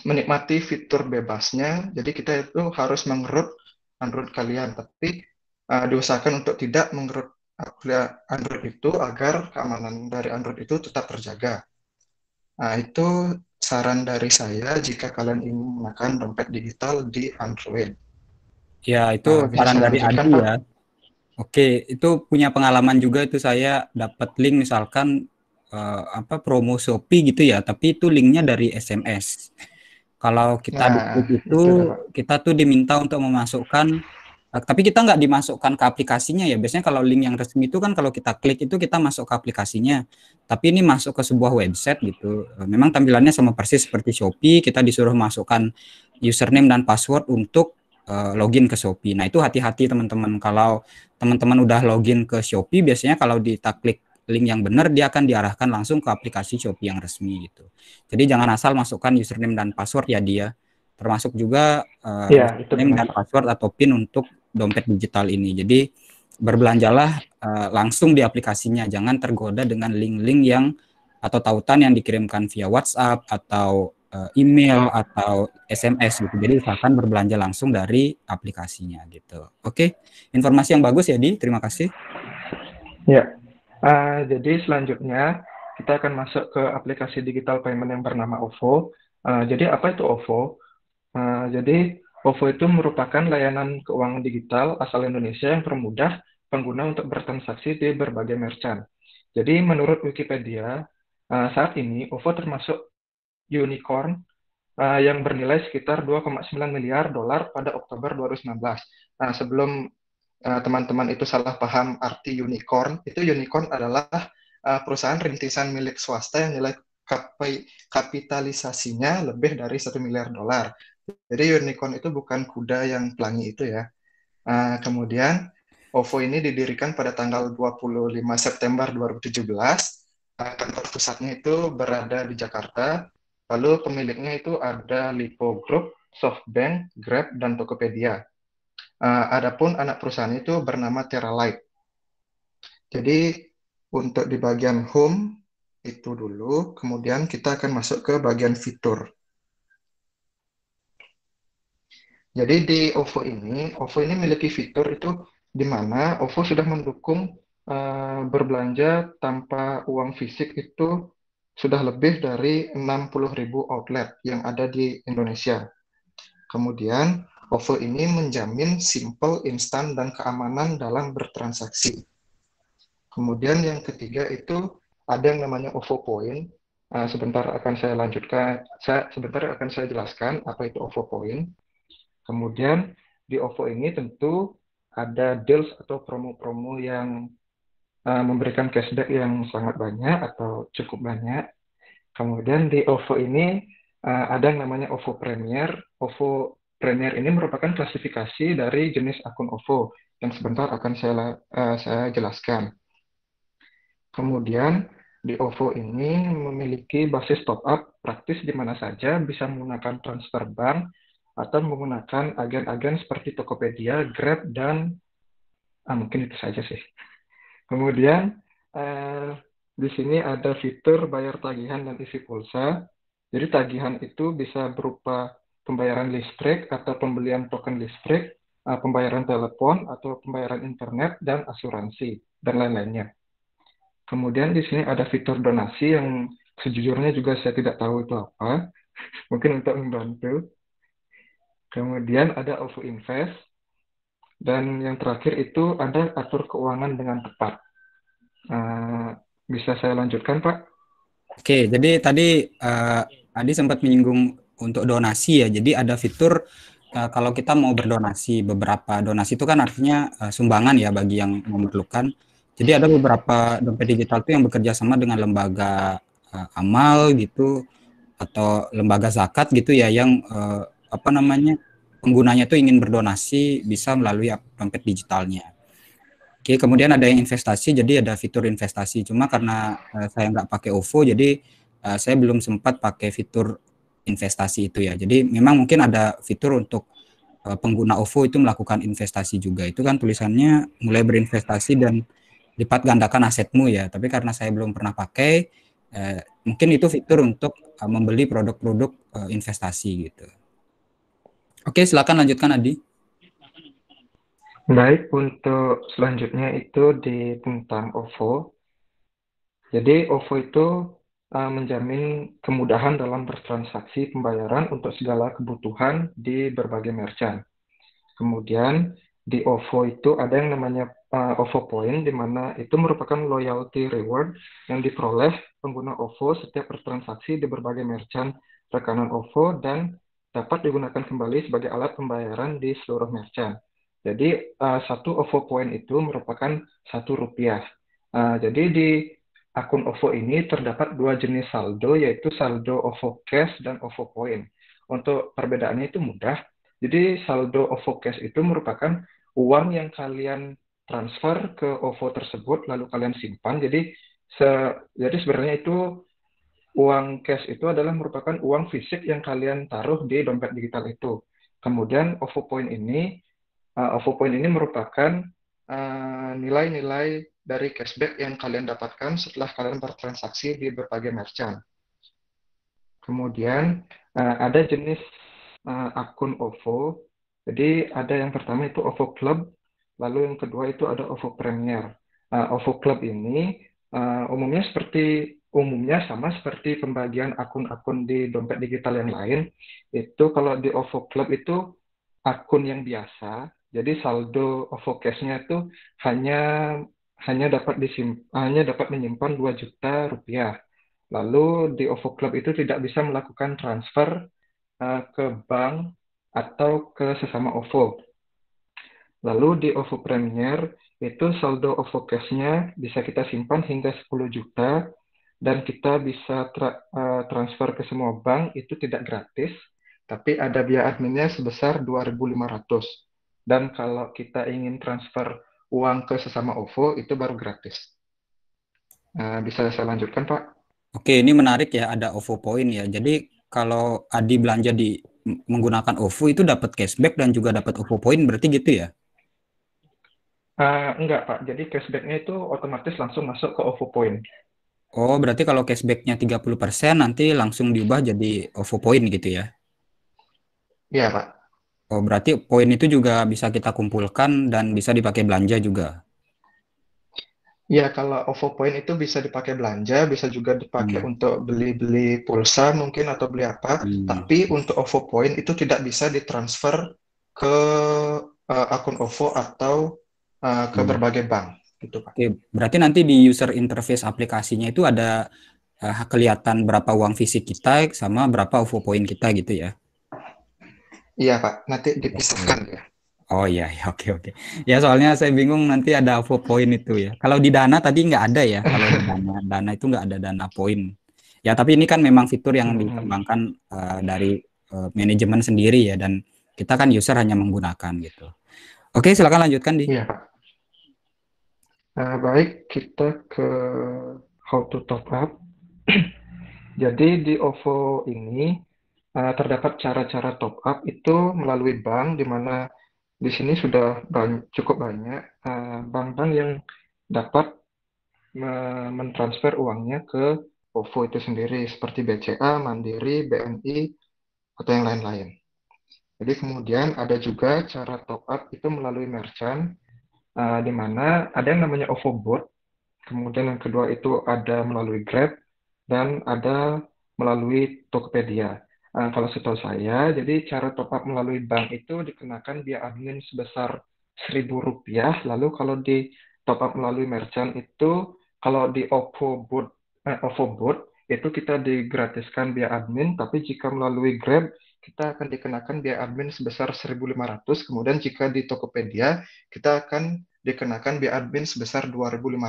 menikmati fitur bebasnya, jadi kita itu harus mengerut Android kalian, tapi uh, diusahakan untuk tidak mengerut Android itu agar keamanan dari Android itu tetap terjaga. Nah, itu saran dari saya jika kalian ingin menggunakan dompet digital di Android. Ya, itu nah, saran dari Adi ya. Oke, itu punya pengalaman juga itu saya dapat link misalkan uh, apa promo Shopee gitu ya, tapi itu linknya dari SMS. Kalau kita nah, itu, itu kita tuh diminta untuk memasukkan tapi kita nggak dimasukkan ke aplikasinya ya biasanya kalau link yang resmi itu kan kalau kita klik itu kita masuk ke aplikasinya tapi ini masuk ke sebuah website gitu eh, memang tampilannya sama persis seperti Shopee kita disuruh masukkan username dan password untuk eh, login ke Shopee nah itu hati-hati teman-teman kalau teman-teman udah login ke Shopee biasanya kalau kita klik link yang benar dia akan diarahkan langsung ke aplikasi Shopee yang resmi gitu jadi jangan asal masukkan username dan password ya dia termasuk juga uh, ya, itu dan password atau PIN untuk dompet digital ini. Jadi berbelanjalah uh, langsung di aplikasinya, jangan tergoda dengan link-link yang atau tautan yang dikirimkan via WhatsApp atau uh, email atau SMS gitu. Jadi usahakan berbelanja langsung dari aplikasinya gitu. Oke, informasi yang bagus ya Di. Terima kasih. Ya, uh, jadi selanjutnya kita akan masuk ke aplikasi digital payment yang bernama OVO. Uh, jadi apa itu OVO? Nah, jadi OVO itu merupakan layanan keuangan digital asal Indonesia yang permudah pengguna untuk bertransaksi di berbagai merchant. Jadi menurut Wikipedia, eh, saat ini OVO termasuk unicorn eh, yang bernilai sekitar 2,9 miliar dolar pada Oktober 2019. Nah, sebelum eh, teman-teman itu salah paham arti unicorn, itu unicorn adalah perusahaan rintisan milik swasta yang nilai kapitalisasinya lebih dari satu miliar dolar. Jadi unicorn itu bukan kuda yang pelangi itu ya. Uh, kemudian OVO ini didirikan pada tanggal 25 September 2017. Uh, eh, kantor pusatnya itu berada di Jakarta. Lalu pemiliknya itu ada Lipo Group, SoftBank, Grab, dan Tokopedia. Uh, adapun anak perusahaan itu bernama Light. Jadi untuk di bagian home itu dulu, kemudian kita akan masuk ke bagian fitur. Jadi di OVO ini, OVO ini memiliki fitur itu di mana OVO sudah mendukung uh, berbelanja tanpa uang fisik itu sudah lebih dari ribu outlet yang ada di Indonesia. Kemudian OVO ini menjamin simple, instan, dan keamanan dalam bertransaksi. Kemudian yang ketiga itu ada yang namanya OVO Point. Uh, sebentar akan saya lanjutkan, saya, sebentar akan saya jelaskan apa itu OVO Point. Kemudian di OVO ini tentu ada deals atau promo-promo yang uh, memberikan cashback yang sangat banyak atau cukup banyak. Kemudian di OVO ini uh, ada yang namanya OVO Premier. OVO Premier ini merupakan klasifikasi dari jenis akun OVO yang sebentar akan saya uh, saya jelaskan. Kemudian di OVO ini memiliki basis top up praktis di mana saja bisa menggunakan transfer bank atau menggunakan agen-agen seperti Tokopedia, Grab, dan ah, mungkin itu saja sih. Kemudian eh, di sini ada fitur bayar tagihan dan isi pulsa. Jadi tagihan itu bisa berupa pembayaran listrik atau pembelian token listrik, eh, pembayaran telepon atau pembayaran internet dan asuransi dan lain-lainnya. Kemudian di sini ada fitur donasi yang sejujurnya juga saya tidak tahu itu apa. [laughs] Mungkin untuk membantu kemudian ada over invest, dan yang terakhir itu ada atur keuangan dengan tepat. Uh, eh, bisa saya lanjutkan, Pak? Oke, jadi tadi uh, Adi sempat menyinggung untuk donasi ya. Jadi ada fitur uh, kalau kita mau berdonasi beberapa donasi itu kan artinya uh, sumbangan ya bagi yang memerlukan. Jadi ada beberapa dompet digital itu yang bekerja sama dengan lembaga uh, amal gitu atau lembaga zakat gitu ya yang uh, apa namanya penggunanya itu ingin berdonasi bisa melalui dompet digitalnya. Oke, kemudian ada yang investasi, jadi ada fitur investasi. Cuma karena eh, saya nggak pakai OVO, jadi eh, saya belum sempat pakai fitur investasi itu ya. Jadi memang mungkin ada fitur untuk eh, pengguna OVO itu melakukan investasi juga. Itu kan tulisannya mulai berinvestasi dan lipat gandakan asetmu ya. Tapi karena saya belum pernah pakai, mungkin itu fitur untuk membeli produk-produk investasi gitu. Oke, silakan lanjutkan Adi. Baik, untuk selanjutnya itu di tentang OVO. Jadi OVO itu uh, menjamin kemudahan dalam bertransaksi pembayaran untuk segala kebutuhan di berbagai merchant. Kemudian di OVO itu ada yang namanya uh, eh, OVO Point, di mana itu merupakan loyalty reward yang diperoleh pengguna OVO setiap bertransaksi di berbagai merchant rekanan OVO dan dapat digunakan kembali sebagai alat pembayaran di seluruh merchant. Jadi uh, satu OVO point itu merupakan satu rupiah. Uh, jadi di akun OVO ini terdapat dua jenis saldo yaitu saldo OVO cash dan OVO point. Untuk perbedaannya itu mudah. Jadi saldo OVO cash itu merupakan uang yang kalian transfer ke OVO tersebut lalu kalian simpan. Jadi se jadi sebenarnya itu uang cash itu adalah merupakan uang fisik yang kalian taruh di dompet digital itu. Kemudian OVO Point ini, uh, OVO Point ini merupakan eh, nilai-nilai uh, dari cashback yang kalian dapatkan setelah kalian bertransaksi di berbagai merchant. Kemudian uh, ada jenis uh, akun OVO. Jadi ada yang pertama itu OVO Club, lalu yang kedua itu ada OVO Premier. Uh, OVO Club ini uh, umumnya seperti umumnya sama seperti pembagian akun-akun di dompet digital yang lain. Itu kalau di OVO Club itu akun yang biasa, jadi saldo OVO Cash-nya itu hanya hanya dapat disim hanya dapat menyimpan 2 juta rupiah. Lalu di OVO Club itu tidak bisa melakukan transfer uh, ke bank atau ke sesama OVO. Lalu di OVO Premier itu saldo OVO Cash-nya bisa kita simpan hingga 10 juta dan kita bisa tra uh, transfer ke semua bank itu tidak gratis, tapi ada biaya adminnya sebesar 2.500. Dan kalau kita ingin transfer uang ke sesama OVO itu baru gratis. Uh, bisa saya lanjutkan Pak? Oke, ini menarik ya ada OVO Point ya. Jadi kalau Adi belanja di menggunakan OVO itu dapat cashback dan juga dapat OVO Point berarti gitu ya? Uh, enggak Pak, jadi cashbacknya itu otomatis langsung masuk ke OVO Point. Oh, berarti kalau cashbacknya 30% nanti langsung diubah jadi OVO point gitu ya? Iya, Pak. Oh, berarti poin itu juga bisa kita kumpulkan dan bisa dipakai belanja juga? Iya, kalau OVO point itu bisa dipakai belanja, bisa juga dipakai hmm. untuk beli-beli pulsa mungkin atau beli apa. Hmm. Tapi untuk OVO point itu tidak bisa ditransfer ke uh, akun OVO atau uh, ke hmm. berbagai bank gitu Pak. Oke, berarti nanti di user interface aplikasinya itu ada uh, kelihatan berapa uang fisik kita sama berapa UFO point kita gitu ya. Iya Pak, nanti dipisahkan ya. Oh iya, ya, oke oke. Ya soalnya saya bingung nanti ada UFO point itu ya. Kalau di Dana tadi nggak ada ya. Kalau di Dana, Dana itu nggak ada Dana point. Ya tapi ini kan memang fitur yang hmm. dikembangkan uh, dari uh, manajemen sendiri ya dan kita kan user hanya menggunakan gitu. Oke, silakan lanjutkan di. Iya Pak. Nah, baik, kita ke how to top up. [clears throat] Jadi di OVO ini uh, terdapat cara-cara top up itu melalui bank, di mana di sini sudah cukup banyak eh, bank-bank uh, yang dapat uh, mentransfer uangnya ke OVO itu sendiri, seperti BCA, Mandiri, BNI, atau yang lain-lain. Jadi kemudian ada juga cara top up itu melalui merchant, uh, di mana ada yang namanya Ovo Board, kemudian yang kedua itu ada melalui Grab, dan ada melalui Tokopedia. Uh, kalau setahu saya, jadi cara top up melalui bank itu dikenakan biaya admin sebesar seribu rupiah. lalu kalau di top up melalui merchant itu, kalau di OVO Board, eh, OVO Board itu kita digratiskan biaya admin, tapi jika melalui Grab, kita akan dikenakan biaya admin sebesar 1.500. Kemudian jika di Tokopedia, kita akan dikenakan biaya admin sebesar 2.500.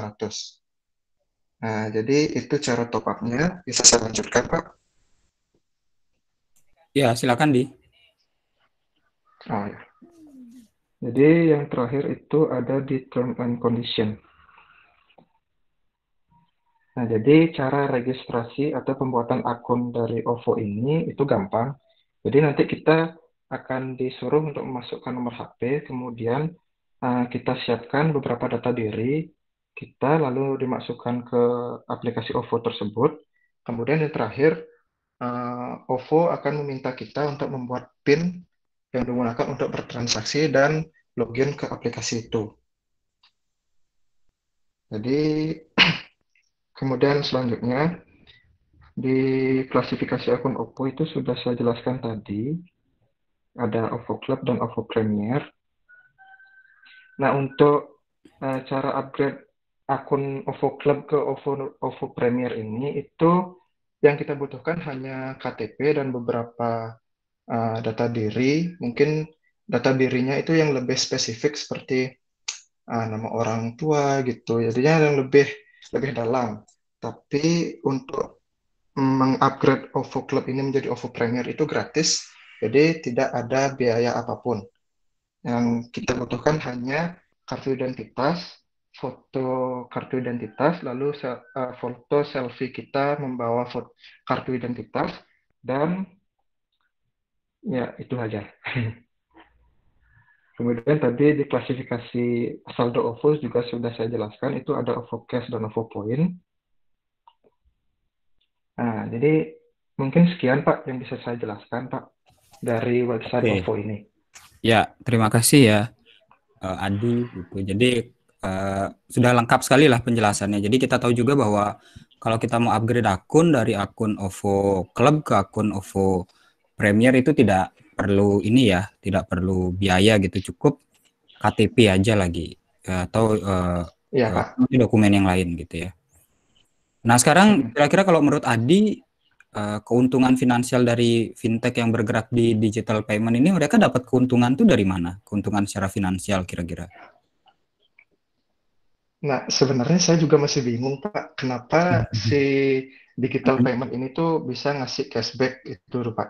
Nah, jadi itu cara top up-nya. Bisa saya lanjutkan, Pak? Ya, silakan, Di. Oh, ya. Jadi yang terakhir itu ada di term and condition. Nah, jadi cara registrasi atau pembuatan akun dari OVO ini itu gampang. Jadi nanti kita akan disuruh untuk memasukkan nomor HP, kemudian uh, kita siapkan beberapa data diri, kita lalu dimasukkan ke aplikasi OVO tersebut. Kemudian yang terakhir, uh, eh, OVO akan meminta kita untuk membuat PIN yang digunakan untuk bertransaksi dan login ke aplikasi itu. Jadi, [clears throat] kemudian selanjutnya, di klasifikasi akun OVO itu sudah saya jelaskan tadi, ada OVO Club dan OVO Premier. Nah, untuk uh, cara upgrade akun OVO Club ke OVO, OVO Premier ini, itu yang kita butuhkan hanya KTP dan beberapa uh, data diri. Mungkin data dirinya itu yang lebih spesifik seperti uh, nama orang tua gitu. Jadinya yang lebih lebih dalam. Tapi untuk mengupgrade OVO Club ini menjadi OVO Premier itu gratis. Jadi tidak ada biaya apapun. Yang kita butuhkan hanya kartu identitas, foto kartu identitas, lalu eh, foto selfie kita membawa foto kartu identitas, dan ya itu saja. [laughs] Kemudian tadi di klasifikasi saldo OVO juga sudah saya jelaskan, itu ada OVO cash dan OVO point. Nah, jadi mungkin sekian Pak yang bisa saya jelaskan Pak dari website okay. OVO ini. Ya, terima kasih ya uh, Adi. Gitu. Jadi uh, sudah lengkap sekali lah penjelasannya. Jadi kita tahu juga bahwa kalau kita mau upgrade akun dari akun OVO Club ke akun OVO Premier itu tidak perlu ini ya, tidak perlu biaya gitu, cukup KTP aja lagi eh, atau uh, ya, dokumen yang lain gitu ya. Nah sekarang kira-kira kalau menurut Adi Eh, keuntungan finansial dari fintech yang bergerak di digital payment ini mereka dapat keuntungan tuh dari mana? Keuntungan secara finansial kira-kira? Nah, sebenarnya saya juga masih bingung, Pak, kenapa hmm. si digital hmm. payment ini tuh bisa ngasih cashback itu, Pak?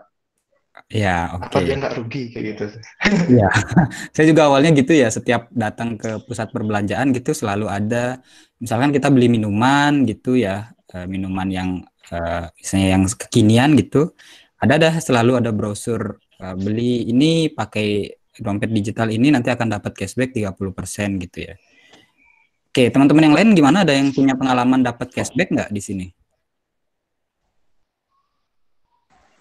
Ya, oke. Okay. Apa dia rugi kayak gitu? [laughs] ya, [laughs] saya juga awalnya gitu ya. Setiap datang ke pusat perbelanjaan gitu selalu ada, misalkan kita beli minuman gitu ya, eh, minuman yang uh, misalnya yang kekinian gitu ada dah selalu ada brosur uh, beli ini pakai dompet digital ini nanti akan dapat cashback 30% gitu ya. Oke, teman-teman yang lain gimana ada yang punya pengalaman dapat cashback nggak di sini?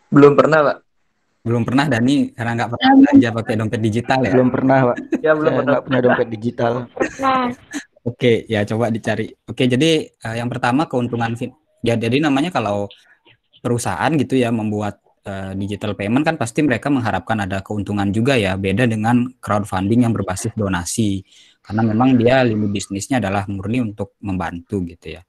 Belum pernah, Pak. Belum pernah Dani karena nggak pernah belanja pakai dompet digital ya. Belum pernah, Pak. [laughs] Ya belum pernah punya dompet digital. Oke, ya coba dicari. Oke, jadi uh, yang pertama keuntungan ya jadi namanya kalau perusahaan gitu ya membuat uh, digital payment kan pasti mereka mengharapkan ada keuntungan juga ya beda dengan crowdfunding yang berbasis donasi karena memang dia lini bisnisnya adalah murni untuk membantu gitu ya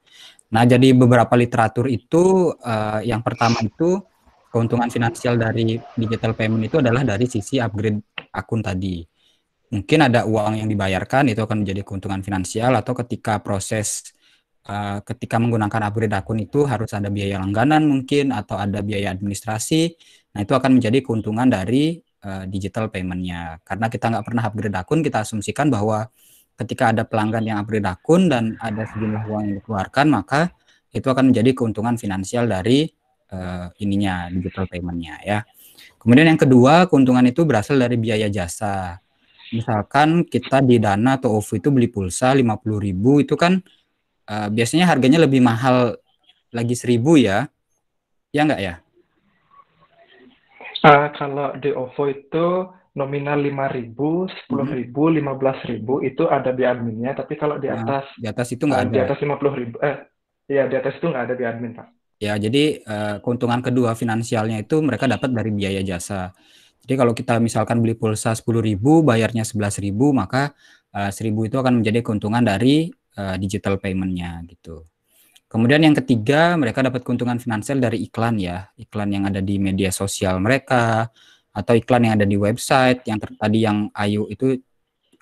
nah jadi beberapa literatur itu uh, yang pertama itu keuntungan finansial dari digital payment itu adalah dari sisi upgrade akun tadi mungkin ada uang yang dibayarkan itu akan menjadi keuntungan finansial atau ketika proses Eh, ketika menggunakan upgrade akun itu harus ada biaya langganan mungkin atau ada biaya administrasi. Nah itu akan menjadi keuntungan dari uh, digital paymentnya. Karena kita nggak pernah upgrade akun, kita asumsikan bahwa ketika ada pelanggan yang upgrade akun dan ada sejumlah uang yang dikeluarkan, maka itu akan menjadi keuntungan finansial dari uh, ininya digital paymentnya ya. Kemudian yang kedua keuntungan itu berasal dari biaya jasa misalkan kita di Dana atau OVO itu beli pulsa 50.000 itu kan uh, biasanya harganya lebih mahal lagi seribu ya, ya enggak ya? Uh, kalau di OVO itu nominal lima ribu, sepuluh hmm. ribu, lima belas ribu itu ada di adminnya, tapi kalau di ah, atas nah, di atas itu nggak eh, ada. Di atas lima puluh ribu, eh ya di atas itu nggak ada di admin, Pak. Ya, jadi uh, keuntungan kedua finansialnya itu mereka dapat dari biaya jasa. Jadi kalau kita misalkan beli pulsa sepuluh ribu, bayarnya sebelas ribu, maka uh, itu akan menjadi keuntungan dari uh, digital paymentnya gitu. Kemudian yang ketiga, mereka dapat keuntungan finansial dari iklan ya, iklan yang ada di media sosial mereka atau iklan yang ada di website. Yang tadi yang Ayu itu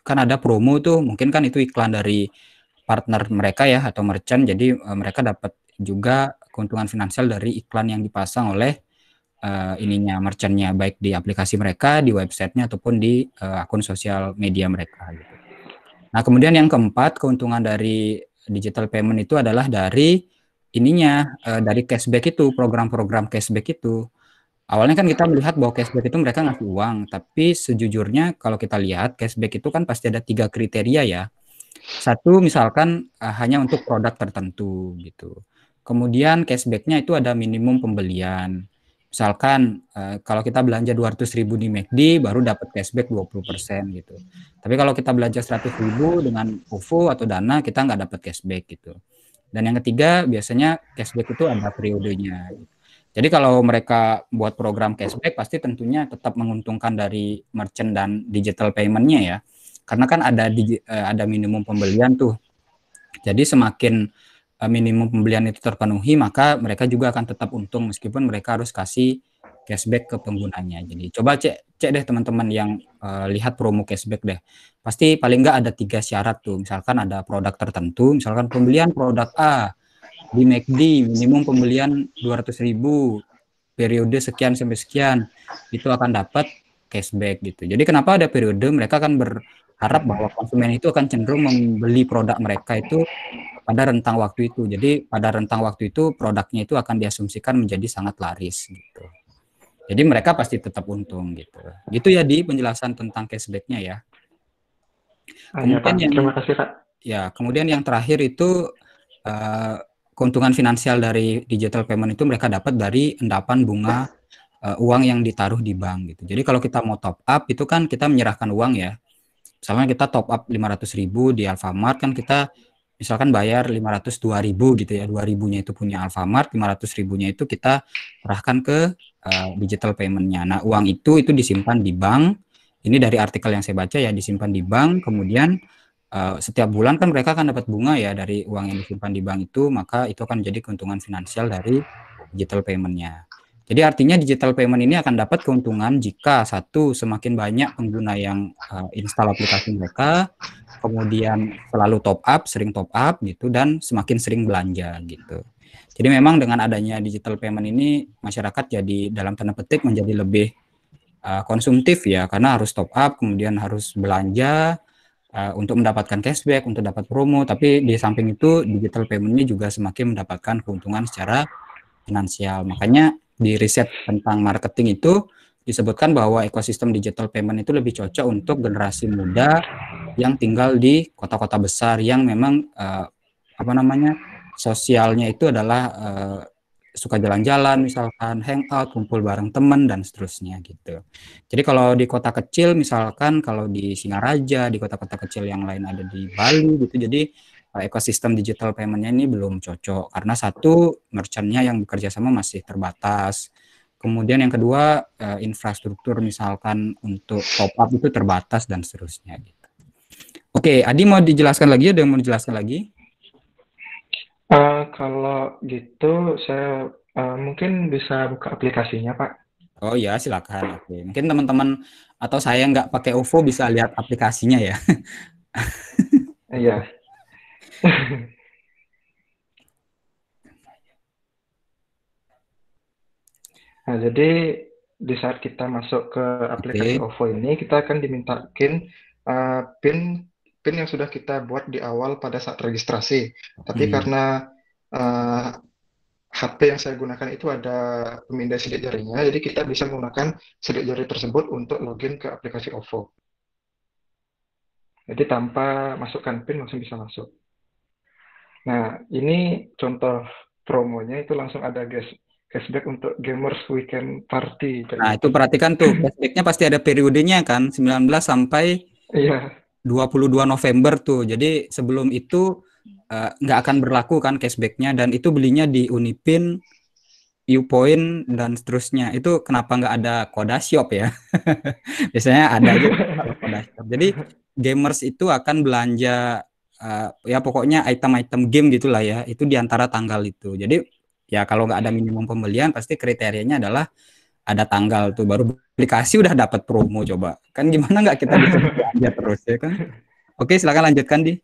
kan ada promo tuh, mungkin kan itu iklan dari partner mereka ya atau merchant. Jadi uh, mereka dapat juga keuntungan finansial dari iklan yang dipasang oleh uh, ininya merchantnya, baik di aplikasi mereka, di websitenya ataupun di uh, akun sosial media mereka. Gitu. Nah, kemudian yang keempat, keuntungan dari digital payment itu adalah dari ininya, uh, dari cashback itu, program-program cashback itu. Awalnya kan kita melihat bahwa cashback itu mereka ngasih uang, tapi sejujurnya kalau kita lihat cashback itu kan pasti ada tiga kriteria ya. Satu misalkan uh, hanya untuk produk tertentu gitu. Kemudian cashbacknya itu ada minimum pembelian. Misalkan eh, kalau kita belanja 200 ribu di McD e baru dapat cashback 20% gitu. Tapi kalau kita belanja 100 ribu dengan OVO atau Dana kita nggak dapat cashback gitu. Dan yang ketiga biasanya cashback itu ada periodenya. Jadi kalau mereka buat program cashback pasti tentunya tetap menguntungkan dari merchant dan digital paymentnya ya. Karena kan ada eh, ada minimum pembelian tuh. Jadi semakin Eh, minimum pembelian itu terpenuhi, maka mereka juga akan tetap untung meskipun mereka harus kasih cashback ke penggunanya. Jadi coba cek cek deh teman-teman yang uh, lihat promo cashback deh. Pasti paling nggak ada tiga syarat tuh. Misalkan ada produk tertentu, misalkan pembelian produk A di McD minimum pembelian 200.000 periode sekian sampai sekian itu akan dapat cashback gitu. Jadi kenapa ada periode mereka akan berharap bahwa konsumen itu akan cenderung membeli produk mereka itu pada rentang waktu itu. Jadi pada rentang waktu itu produknya itu akan diasumsikan menjadi sangat laris gitu. Jadi mereka pasti tetap untung gitu. Gitu ya di penjelasan tentang cashbacknya ya. Ah, iya, kemudian ya, Yang, Terima kasih Pak. Ya, kemudian yang terakhir itu uh, keuntungan finansial dari digital payment itu mereka dapat dari endapan bunga uh, uang yang ditaruh di bank gitu. Jadi kalau kita mau top up itu kan kita menyerahkan uang ya. Misalnya kita top up 500 di Alfamart kan kita misalkan bayar 500 2000 gitu ya 2000-nya itu punya Alfamart 500.000-nya itu kita serahkan ke uh, digital payment-nya. nah uang itu itu disimpan di bank ini dari artikel yang saya baca ya disimpan di bank kemudian uh, setiap bulan kan mereka akan dapat bunga ya dari uang yang disimpan di bank itu maka itu akan jadi keuntungan finansial dari digital payment-nya. jadi artinya digital payment ini akan dapat keuntungan jika satu semakin banyak pengguna yang uh, install aplikasi mereka, kemudian selalu top up, sering top up gitu dan semakin sering belanja gitu. Jadi memang dengan adanya digital payment ini masyarakat jadi dalam tanda petik menjadi lebih uh, konsumtif ya karena harus top up, kemudian harus belanja uh, untuk mendapatkan cashback, untuk dapat promo, tapi di samping itu digital payment ini juga semakin mendapatkan keuntungan secara finansial. Makanya di riset tentang marketing itu disebutkan bahwa ekosistem digital payment itu lebih cocok untuk generasi muda yang tinggal di kota-kota besar yang memang uh, apa namanya sosialnya itu adalah uh, suka jalan-jalan misalkan hangout kumpul bareng teman dan seterusnya gitu jadi kalau di kota kecil misalkan kalau di Singaraja di kota-kota kecil yang lain ada di Bali gitu jadi eh, ekosistem digital paymentnya ini belum cocok karena satu merchantnya yang bekerja sama masih terbatas Kemudian yang kedua eh, infrastruktur misalkan untuk top up itu terbatas dan seterusnya gitu. Oke, Adi mau dijelaskan lagi ada yang mau dijelaskan lagi? Uh, kalau gitu saya uh, mungkin bisa buka aplikasinya Pak. Oh ya silakan. Oke. Mungkin teman-teman atau saya nggak pakai OVO bisa lihat aplikasinya ya. Iya. [laughs] Nah, jadi di saat kita masuk ke aplikasi OVO ini, kita akan dimintakin uh, eh, PIN PIN yang sudah kita buat di awal pada saat registrasi. Tapi hmm. karena uh, eh, HP yang saya gunakan itu ada pemindai sidik jarinya, jadi kita bisa menggunakan sidik jari tersebut untuk login ke aplikasi OVO. Jadi tanpa masukkan PIN langsung bisa masuk. Nah, ini contoh promonya itu langsung ada guys cashback untuk gamers weekend party. nah, itu perhatikan tuh cashbacknya pasti ada periodenya kan, 19 sampai iya. 22 November tuh. Jadi sebelum itu eh, nggak uh, akan berlaku kan cashbacknya dan itu belinya di Unipin, Upoint dan seterusnya. Itu kenapa nggak ada Koda Shop ya? [laughs] Biasanya ada aja Koda Shop. Jadi gamers itu akan belanja uh, ya pokoknya item-item game gitulah ya. Itu di antara tanggal itu. Jadi Ya kalau nggak ada minimum pembelian pasti kriterianya adalah ada tanggal tuh baru aplikasi udah dapat promo coba. Kan gimana nggak kita aja [laughs] terus ya kan? Oke, silakan lanjutkan di.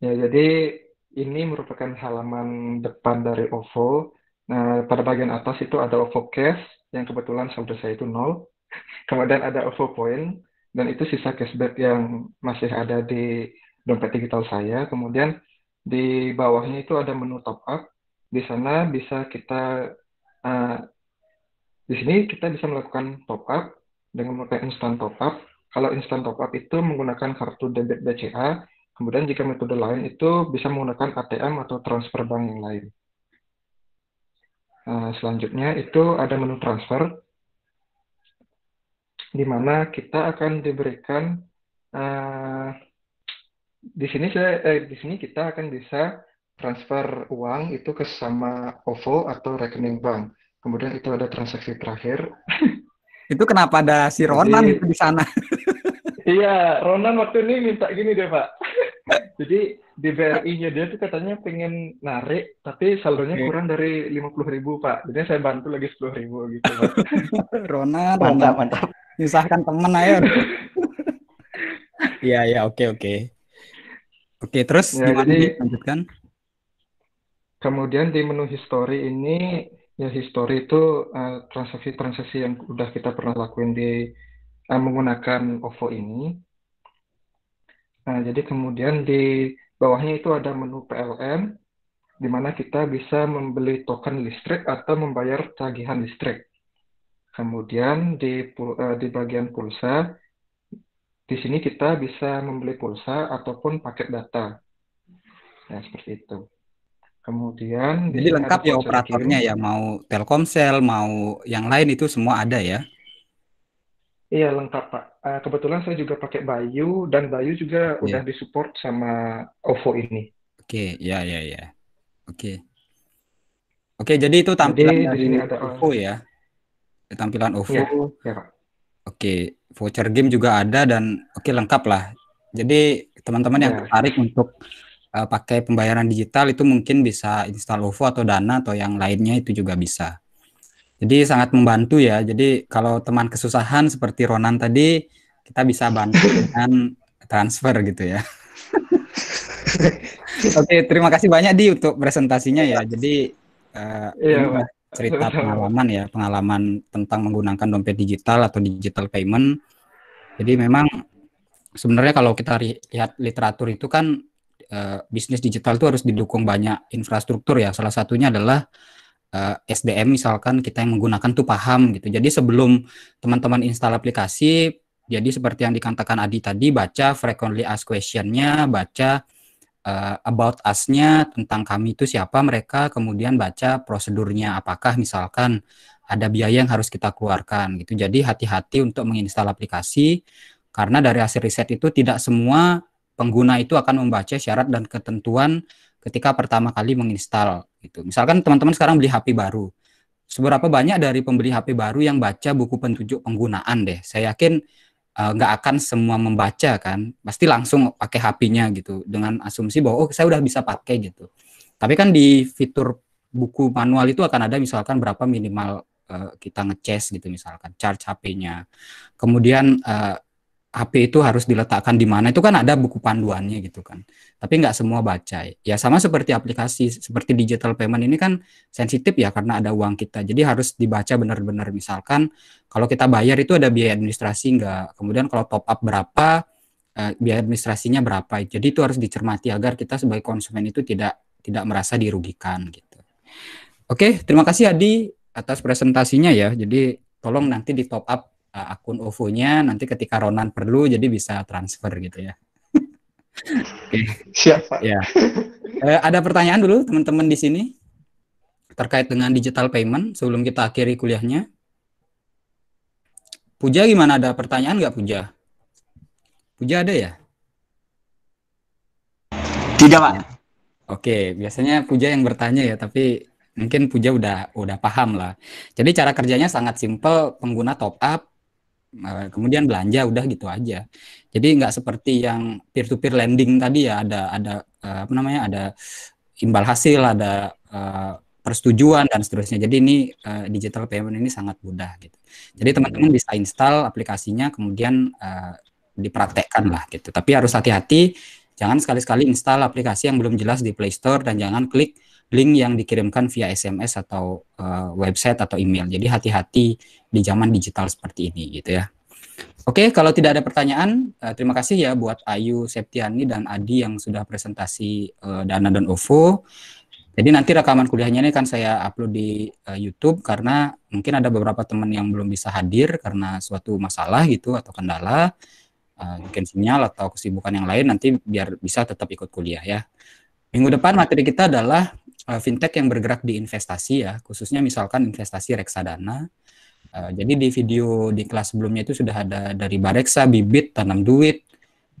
Ya, jadi ini merupakan halaman depan dari OVO. Nah, pada bagian atas itu ada OVO Cash yang kebetulan saldo saya itu nol. [laughs] Kemudian ada OVO Point dan itu sisa cashback yang masih ada di dompet digital saya. Kemudian di bawahnya itu ada menu top up di sana bisa kita uh, di sini kita bisa melakukan top up dengan memakai instant top up. Kalau instant top up itu menggunakan kartu debit BCA, kemudian jika metode lain itu bisa menggunakan ATM atau transfer bank yang lain. Uh, selanjutnya itu ada menu transfer, di mana kita akan diberikan uh, di sini saya eh, di sini kita akan bisa transfer uang itu ke sama OVO atau rekening bank. Kemudian itu ada transaksi terakhir. [laughs] itu kenapa ada si Ronan Jadi, di sana? [laughs] iya, Ronan waktu ini minta gini deh Pak. [laughs] Jadi di BRI-nya dia tuh katanya pengen narik, tapi saldonya okay. kurang dari lima puluh ribu Pak. Jadi saya bantu lagi sepuluh ribu gitu. Pak. Ronan, mantap, mantap. Nyusahkan temen ayo. Iya, iya, oke, oke. Oke, terus ya, gimana jadi, lanjutkan? kemudian di menu history ini ya history itu transaksi-transaksi eh, uh, yang udah kita pernah lakuin di uh, menggunakan OVO ini. Nah, jadi kemudian di bawahnya itu ada menu PLN di mana kita bisa membeli token listrik atau membayar tagihan listrik. Kemudian di uh, di bagian pulsa di sini kita bisa membeli pulsa ataupun paket data. Nah, seperti itu. Kemudian jadi lengkap ya operatornya ya mau Telkomsel, mau yang lain itu semua ada ya. Iya lengkap Pak. Eh, kebetulan saya juga pakai Bayu dan Bayu juga yeah. udah disupport sama OVO ini. Oke, okay, ya ya ya. Oke. Okay. Oke, okay, jadi itu tampilan jadi, dari di sini ada OVO ya. Tampilan OVO. Ya, Oke, okay. voucher game juga ada dan oke okay, lengkap lah. Jadi teman-teman yang ya. tertarik untuk uh, pakai pembayaran digital itu mungkin bisa install OVO atau Dana atau yang lainnya itu juga bisa. Jadi sangat membantu ya. Jadi kalau teman kesusahan seperti Ronan tadi, kita bisa bantu [laughs] dengan transfer gitu ya. [laughs] Oke, terima kasih banyak di untuk presentasinya ya. Iya. Jadi uh, iya, cerita [laughs] pengalaman ya, pengalaman tentang menggunakan dompet digital atau digital payment. Jadi memang sebenarnya kalau kita lihat literatur itu kan Eh, bisnis digital itu harus didukung banyak infrastruktur ya. Salah satunya adalah eh, SDM misalkan kita yang menggunakan tuh paham gitu. Jadi sebelum teman-teman install aplikasi, jadi seperti yang dikatakan Adi tadi, baca frequently asked question-nya, baca uh, about us-nya tentang kami itu siapa mereka, kemudian baca prosedurnya apakah misalkan ada biaya yang harus kita keluarkan gitu. Jadi hati-hati untuk menginstal aplikasi karena dari hasil riset itu tidak semua pengguna itu akan membaca syarat dan ketentuan ketika pertama kali menginstal gitu. Misalkan teman-teman sekarang beli HP baru. Seberapa banyak dari pembeli HP baru yang baca buku petunjuk penggunaan deh? Saya yakin eh, nggak uh, akan semua membaca kan, pasti langsung pakai HP-nya gitu dengan asumsi bahwa oh saya udah bisa pakai gitu. Tapi kan di fitur buku manual itu akan ada misalkan berapa minimal uh, kita ngecas gitu misalkan charge HP-nya. Kemudian uh, HP itu harus diletakkan di mana itu kan ada buku panduannya gitu kan. Tapi nggak semua baca. Ya sama seperti aplikasi seperti digital payment ini kan sensitif ya karena ada uang kita. Jadi harus dibaca benar-benar misalkan kalau kita bayar itu ada biaya administrasi nggak. Kemudian kalau top up berapa eh, biaya administrasinya berapa. Jadi itu harus dicermati agar kita sebagai konsumen itu tidak tidak merasa dirugikan gitu. Oke, terima kasih Adi atas presentasinya ya. Jadi tolong nanti di top up Eh, akun OVO-nya nanti ketika Ronan perlu jadi bisa transfer gitu ya. [laughs] Oke. Siapa? Ya. Uh, ada pertanyaan dulu teman-teman di sini terkait dengan digital payment sebelum kita akhiri kuliahnya. Puja gimana ada pertanyaan nggak Puja? Puja ada ya? Tidak pak. Oke, biasanya Puja yang bertanya ya, tapi mungkin Puja udah udah paham lah. Jadi cara kerjanya sangat simpel, pengguna top up Nah, kemudian belanja udah gitu aja. Jadi nggak seperti yang peer to peer lending tadi ya ada ada eh, apa namanya ada imbal hasil, ada eh, persetujuan dan seterusnya. Jadi ini eh, digital payment ini sangat mudah gitu. Jadi teman-teman bisa install aplikasinya kemudian dipraktekkan lah gitu. Tapi harus hati-hati jangan sekali sekali install aplikasi yang belum jelas di Play Store dan jangan klik link yang dikirimkan via SMS atau uh, website atau email. Jadi hati-hati di zaman digital seperti ini gitu ya. Oke, kalau tidak ada pertanyaan, uh, terima kasih ya buat Ayu Septiani dan Adi yang sudah presentasi uh, Dana dan OVO. Jadi nanti rekaman kuliahnya ini akan saya upload di uh, YouTube karena mungkin ada beberapa teman yang belum bisa hadir karena suatu masalah gitu atau kendala, uh, mungkin sinyal atau kesibukan yang lain nanti biar bisa tetap ikut kuliah ya. Minggu depan materi kita adalah uh, fintech yang bergerak di investasi ya, khususnya misalkan investasi reksadana. Uh, jadi di video di kelas sebelumnya itu sudah ada dari Bareksa, Bibit, Tanam Duit,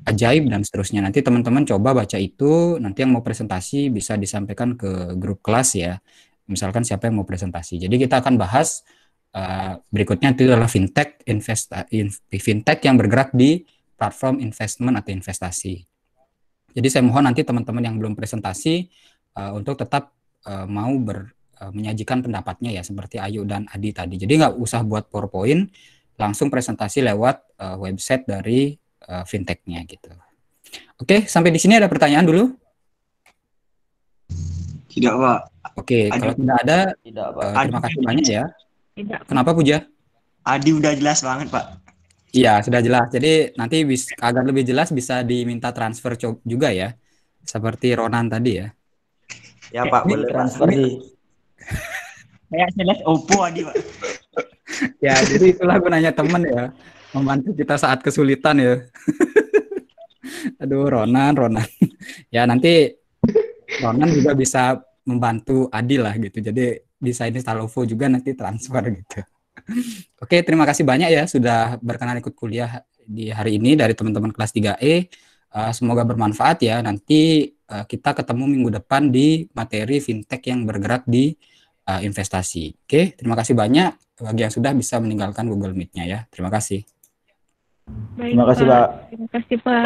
Ajaib, dan seterusnya. Nanti teman-teman coba baca itu, nanti yang mau presentasi bisa disampaikan ke grup kelas ya. Misalkan siapa yang mau presentasi. Jadi kita akan bahas uh, berikutnya itu adalah fintech, investa, in, fintech yang bergerak di platform investment atau investasi. Jadi saya mohon nanti teman-teman yang belum presentasi Eh, untuk tetap uh, mau ber, uh, menyajikan pendapatnya ya seperti Ayu dan Adi tadi. Jadi nggak usah buat PowerPoint, langsung presentasi lewat uh, website dari uh, fintechnya gitu. Oke, sampai di sini ada pertanyaan dulu? Tidak, Pak. Oke, Adi. kalau tidak ada, tidak, Pak. Uh, terima kasih banyak ya. Tidak. Kenapa Puja? Adi udah jelas banget, Pak. Iya, sudah jelas. Jadi nanti bis, agar lebih jelas bisa diminta transfer juga ya. Seperti Ronan tadi ya. Ya Pak, boleh transfer. di. Kayak seles Oppo adi Pak. ya, jadi itulah gunanya temen ya. Membantu kita saat kesulitan ya. [laughs] Aduh, Ronan, Ronan. ya, nanti Ronan juga bisa membantu Adi lah gitu. Jadi bisa ini Oppo juga nanti transfer gitu. Oke, terima kasih banyak ya sudah berkenan ikut kuliah di hari ini dari teman-teman kelas 3E. Eh, semoga bermanfaat ya. Nanti Eh, kita ketemu minggu depan di materi fintech yang bergerak di uh, investasi. Oke, okay? terima kasih banyak bagi yang sudah bisa meninggalkan Google Meet-nya ya. Terima kasih. Baik, terima kasih Pak. Terima kasih Pak.